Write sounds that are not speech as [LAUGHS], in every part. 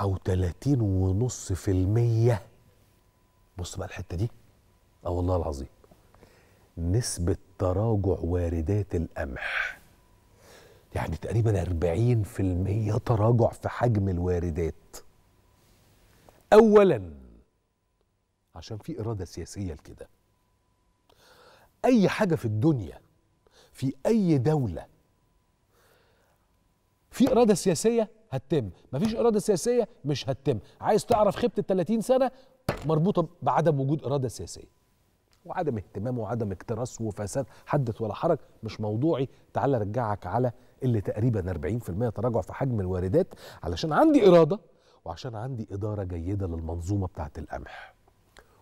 وتلاتين ونص في المية بص بقى الحتة دي اه والله العظيم نسبة تراجع واردات القمح يعني تقريبا 40% تراجع في حجم الواردات اولا عشان في اراده سياسيه لكده اي حاجه في الدنيا في اي دوله في اراده سياسيه هتتم مفيش اراده سياسيه مش هتتم عايز تعرف خيبه ال 30 سنه مربوطه بعدم وجود اراده سياسيه وعدم اهتمام وعدم اكتراث وفساد حدث ولا حرج مش موضوعي تعال ارجعك على اللي تقريبا 40% تراجع في حجم الواردات علشان عندي اراده وعشان عندي اداره جيده للمنظومه بتاعه القمح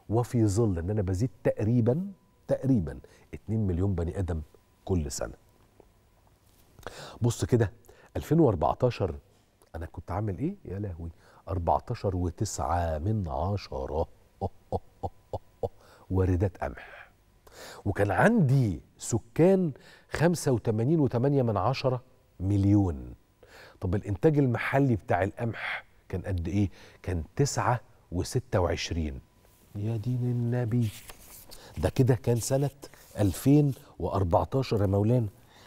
وفي ظل ان انا بزيد تقريبا تقريبا 2 مليون بني ادم كل سنه بص كده 2014 انا كنت عامل ايه يا لهوي 14 و9 من عشرة واردات قمح وكان عندي سكان 85.8 من عشرة مليون طب الانتاج المحلي بتاع القمح كان قد ايه كان 9 و26 يا دين النبي ده كده كان سنة 2014 يا مولانا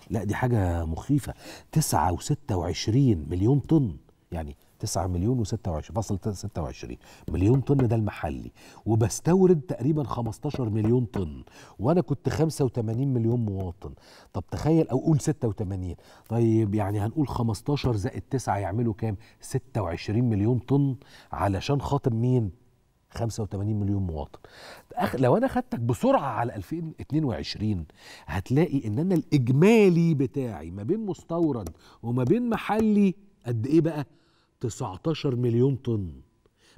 لا دي حاجه مخيفه 9 و26 مليون طن يعني 9 مليون و26 فاصل 26 مليون طن ده المحلي وبستورد تقريبا 15 مليون طن وانا كنت 85 مليون مواطن طب تخيل او قول 86 طيب يعني هنقول 15 زائد 9 يعملوا كام 26 مليون طن علشان خاطر مين 85 مليون مواطن لو انا خدتك بسرعه على 2022 هتلاقي ان انا الاجمالي بتاعي ما بين مستورد وما بين محلي قد ايه بقى 19 مليون طن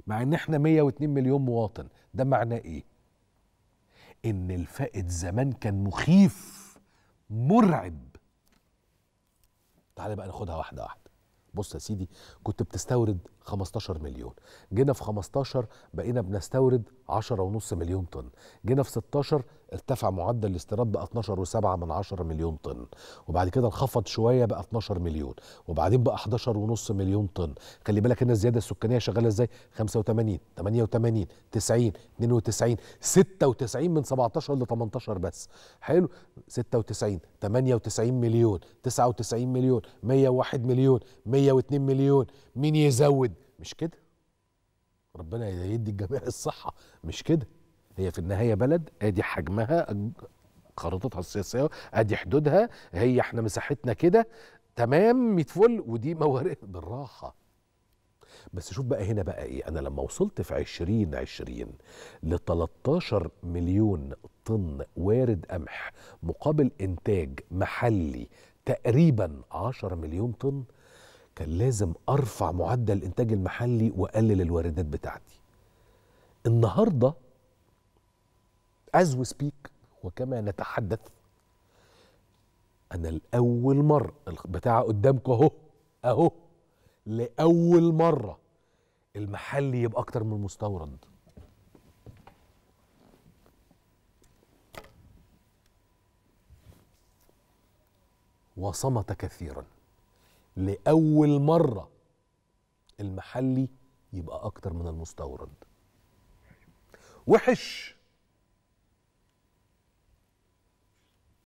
مع ان احنا 102 مليون مواطن ده معناه ايه ان الفائت زمان كان مخيف مرعب تعالى بقى ناخدها واحده واحده بص يا سيدي كنت بتستورد 15 مليون جينا في 15 بقينا بنستورد 10.5 مليون طن جينا في 16 ارتفع معدل الاستيراد بقى 12.7 مليون طن وبعد كده انخفض شويه بقى 12 مليون وبعدين بقى 11.5 مليون طن خلي بالك هنا الزياده السكانيه شغاله ازاي 85 88 90 92 96 من 17 ل 18 بس حلو 96 98 مليون 99 مليون 101 مليون 102 مليون مين يزود مش كده ربنا يدي الجميع الصحة مش كده هي في النهاية بلد ادي حجمها خريطتها السياسية ادي حدودها هي احنا مساحتنا كده تمام 100 فل ودي موارد [LAUGHS] بالراحة بس شوف بقى هنا بقى ايه انا لما وصلت في 2020 عشرين 13 مليون طن وارد قمح مقابل انتاج محلي تقريبا 10 مليون طن كان لازم ارفع معدل الانتاج المحلي واقلل الواردات بتاعتي النهارده از وي سبيك وكما نتحدث انا الاول مره البتاعه قدامكم اهو اهو لاول مره المحلي يبقى اكتر من المستورد وصمت كثيرا لاول مره المحلي يبقى اكتر من المستورد وحش